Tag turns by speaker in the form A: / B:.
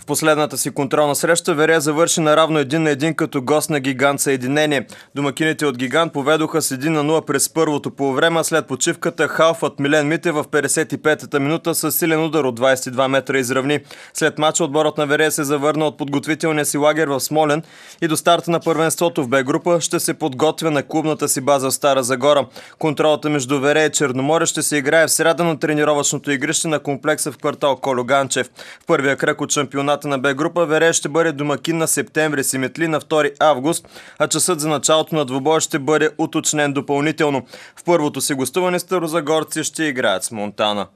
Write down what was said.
A: В последната си контролна среща Вере завърши наравно един на един, като гост на гигант Съединение. Домакините от гигант поведоха с 1 на 0 през първото полувреме, след почивката халфът Милен Мите в 55-та минута с силен удар от 22 метра изравни. След мача отборът на Вере се завърна от подготвителния си лагер в Смолен и до старта на първенството в Б група ще се подготвя на клубната си база в Стара Загора. Контролата между Вере и Черноморе ще се играе в среда на тренировъчното игрище на комплекса в квартал Кологанчев. В първия кръг от шампион шампионата на Б група. Вере ще бъде домакин на септември Симетли на 2 август, а часът за началото на двобой ще бъде уточнен допълнително. В първото си гостуване старозагорци ще играят с Монтана.